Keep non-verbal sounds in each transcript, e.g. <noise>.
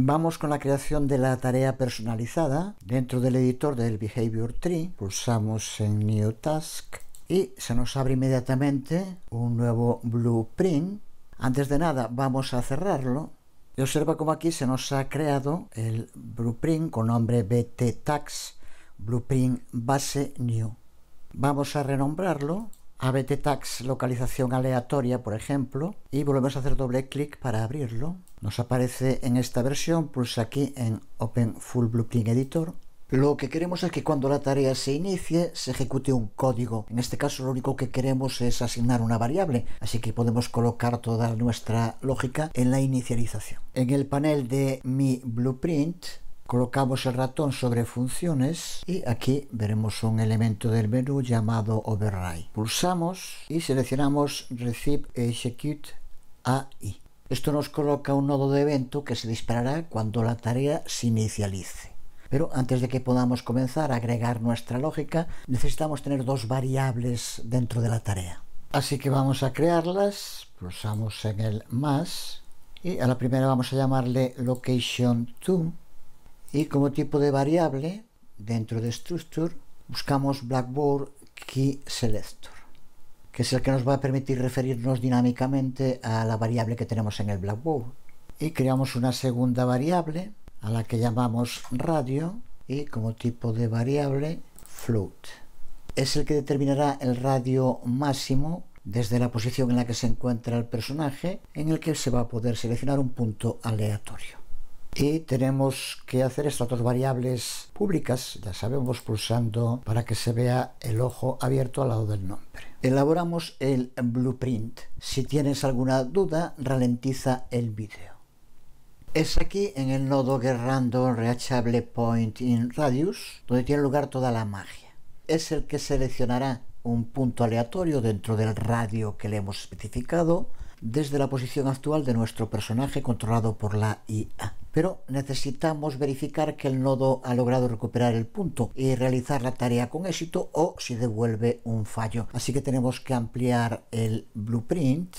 Vamos con la creación de la tarea personalizada. Dentro del editor del Behavior Tree pulsamos en New Task y se nos abre inmediatamente un nuevo blueprint. Antes de nada vamos a cerrarlo y observa como aquí se nos ha creado el blueprint con nombre BT Blueprint Base New. Vamos a renombrarlo ABT localización aleatoria, por ejemplo, y volvemos a hacer doble clic para abrirlo. Nos aparece en esta versión, pulsa aquí en Open Full Blueprint Editor. Lo que queremos es que cuando la tarea se inicie se ejecute un código. En este caso lo único que queremos es asignar una variable, así que podemos colocar toda nuestra lógica en la inicialización. En el panel de Mi Blueprint colocamos el ratón sobre funciones y aquí veremos un elemento del menú llamado override. Pulsamos y seleccionamos receive e execute AI. Esto nos coloca un nodo de evento que se disparará cuando la tarea se inicialice. Pero antes de que podamos comenzar a agregar nuestra lógica, necesitamos tener dos variables dentro de la tarea. Así que vamos a crearlas, pulsamos en el más y a la primera vamos a llamarle location to y como tipo de variable, dentro de structure, buscamos Blackboard Key Selector, que es el que nos va a permitir referirnos dinámicamente a la variable que tenemos en el Blackboard. Y creamos una segunda variable a la que llamamos radio y como tipo de variable float. Es el que determinará el radio máximo desde la posición en la que se encuentra el personaje en el que se va a poder seleccionar un punto aleatorio y tenemos que hacer estas dos variables públicas, ya sabemos, pulsando para que se vea el ojo abierto al lado del nombre. Elaboramos el blueprint. Si tienes alguna duda, ralentiza el vídeo. Es aquí en el nodo guerrando Reachable Point in Radius donde tiene lugar toda la magia. Es el que seleccionará un punto aleatorio dentro del radio que le hemos especificado desde la posición actual de nuestro personaje controlado por la IA pero necesitamos verificar que el nodo ha logrado recuperar el punto y realizar la tarea con éxito o si devuelve un fallo. Así que tenemos que ampliar el blueprint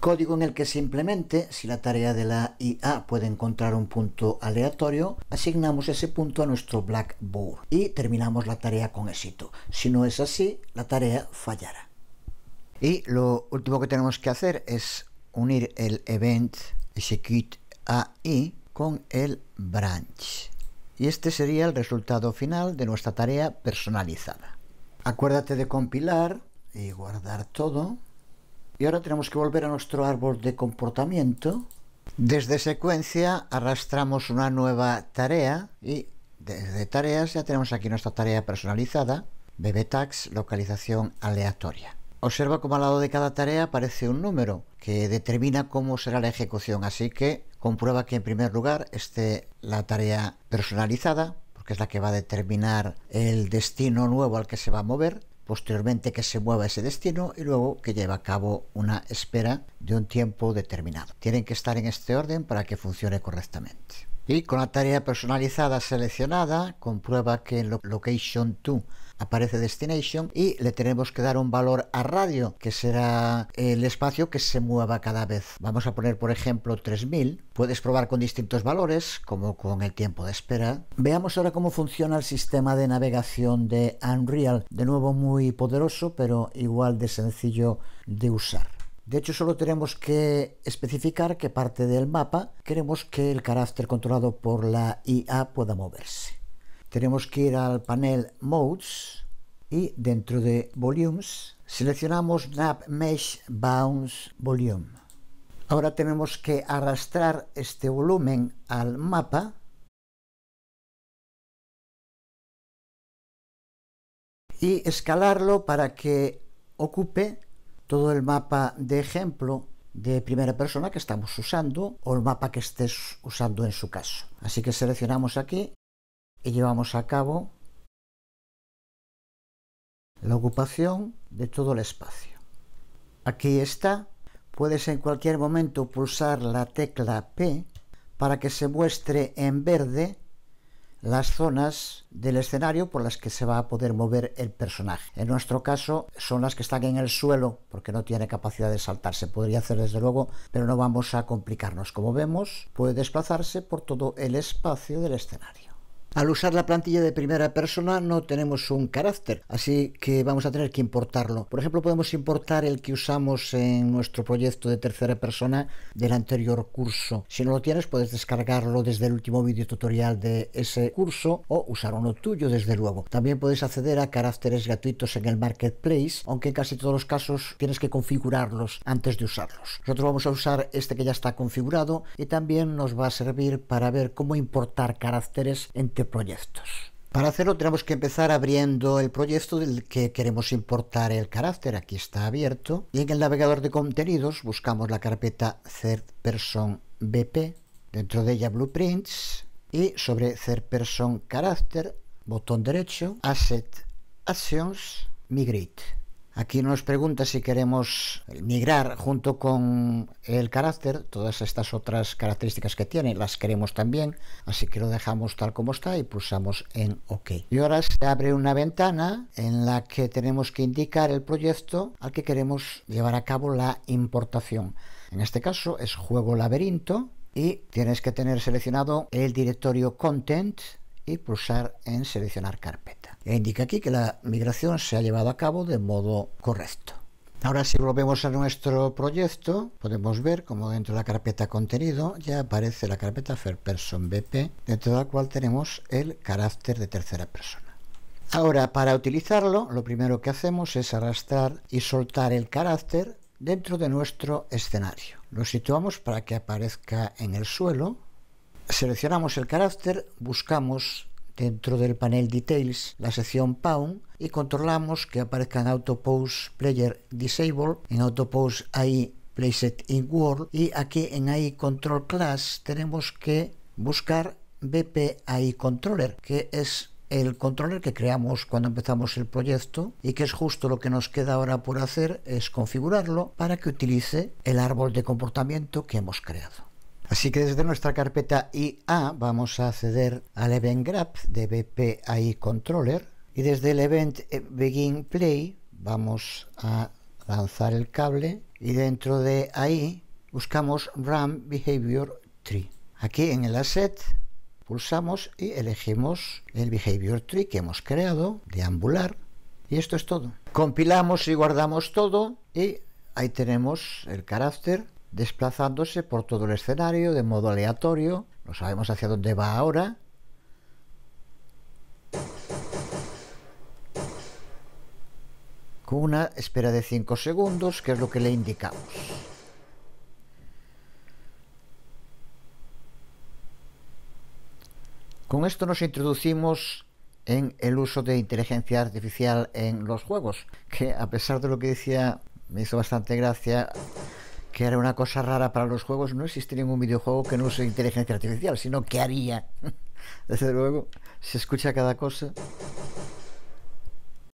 código en el que simplemente, si la tarea de la IA puede encontrar un punto aleatorio, asignamos ese punto a nuestro Blackboard y terminamos la tarea con éxito. Si no es así, la tarea fallará. Y lo último que tenemos que hacer es unir el event execute AI con el branch. Y este sería el resultado final de nuestra tarea personalizada. Acuérdate de compilar y guardar todo. Y ahora tenemos que volver a nuestro árbol de comportamiento. Desde secuencia arrastramos una nueva tarea y desde tareas ya tenemos aquí nuestra tarea personalizada, bbtax localización aleatoria. Observa cómo al lado de cada tarea aparece un número que determina cómo será la ejecución, así que comprueba que en primer lugar esté la tarea personalizada, porque es la que va a determinar el destino nuevo al que se va a mover, posteriormente que se mueva ese destino y luego que lleve a cabo una espera de un tiempo determinado. Tienen que estar en este orden para que funcione correctamente. Y con la tarea personalizada seleccionada, comprueba que en Location 2 aparece destination y le tenemos que dar un valor a radio que será el espacio que se mueva cada vez. Vamos a poner por ejemplo 3000. Puedes probar con distintos valores como con el tiempo de espera. Veamos ahora cómo funciona el sistema de navegación de Unreal. De nuevo muy poderoso pero igual de sencillo de usar. De hecho, solo tenemos que especificar qué parte del mapa queremos que el carácter controlado por la IA pueda moverse tenemos que ir al panel Modes y dentro de Volumes seleccionamos Nap Mesh Bounce Volume. Ahora tenemos que arrastrar este volumen al mapa y escalarlo para que ocupe todo el mapa de ejemplo de primera persona que estamos usando o el mapa que estés usando en su caso. Así que seleccionamos aquí y llevamos a cabo la ocupación de todo el espacio. Aquí está. Puedes en cualquier momento pulsar la tecla P para que se muestre en verde las zonas del escenario por las que se va a poder mover el personaje. En nuestro caso son las que están en el suelo porque no tiene capacidad de saltar. Se podría hacer desde luego, pero no vamos a complicarnos. Como vemos, puede desplazarse por todo el espacio del escenario. Al usar la plantilla de primera persona no tenemos un carácter, así que vamos a tener que importarlo. Por ejemplo, podemos importar el que usamos en nuestro proyecto de tercera persona del anterior curso. Si no lo tienes, puedes descargarlo desde el último vídeo tutorial de ese curso o usar uno tuyo, desde luego. También puedes acceder a caracteres gratuitos en el marketplace, aunque en casi todos los casos tienes que configurarlos antes de usarlos. Nosotros vamos a usar este que ya está configurado y también nos va a servir para ver cómo importar caracteres entre proyectos. Para hacerlo tenemos que empezar abriendo el proyecto del que queremos importar el carácter. Aquí está abierto. Y en el navegador de contenidos buscamos la carpeta Third Person BP, dentro de ella Blueprints, y sobre Third Person botón derecho, Asset Actions, Migrate. Aquí nos pregunta si queremos migrar junto con el carácter, todas estas otras características que tiene, las queremos también, así que lo dejamos tal como está y pulsamos en OK. Y ahora se abre una ventana en la que tenemos que indicar el proyecto al que queremos llevar a cabo la importación. En este caso es juego laberinto y tienes que tener seleccionado el directorio content y pulsar en seleccionar carpet. E indica aquí que la migración se ha llevado a cabo de modo correcto. Ahora si volvemos a nuestro proyecto, podemos ver como dentro de la carpeta contenido ya aparece la carpeta First Person BP, dentro de la cual tenemos el carácter de tercera persona. Ahora, para utilizarlo, lo primero que hacemos es arrastrar y soltar el carácter dentro de nuestro escenario. Lo situamos para que aparezca en el suelo, seleccionamos el carácter, buscamos dentro del panel Details la sección Pound y controlamos que aparezca en Autopose Player Disable, en Autopose AI Playset in World y aquí en AI Control Class tenemos que buscar BPI Controller, que es el controller que creamos cuando empezamos el proyecto y que es justo lo que nos queda ahora por hacer es configurarlo para que utilice el árbol de comportamiento que hemos creado. Así que desde nuestra carpeta IA vamos a acceder al Event Grab de BPI Controller y desde el Event eh, Begin Play vamos a lanzar el cable y dentro de ahí buscamos RAM Behavior Tree. Aquí en el Asset pulsamos y elegimos el Behavior Tree que hemos creado, de ambular y esto es todo. Compilamos y guardamos todo y ahí tenemos el carácter desplazándose por todo el escenario de modo aleatorio, no sabemos hacia dónde va ahora. Con una espera de 5 segundos, que es lo que le indicamos. Con esto nos introducimos en el uso de inteligencia artificial en los juegos, que a pesar de lo que decía, me hizo bastante gracia que era una cosa rara para los juegos, no existe ningún videojuego que no use inteligencia artificial, sino que haría. <laughs> Desde luego, se escucha cada cosa.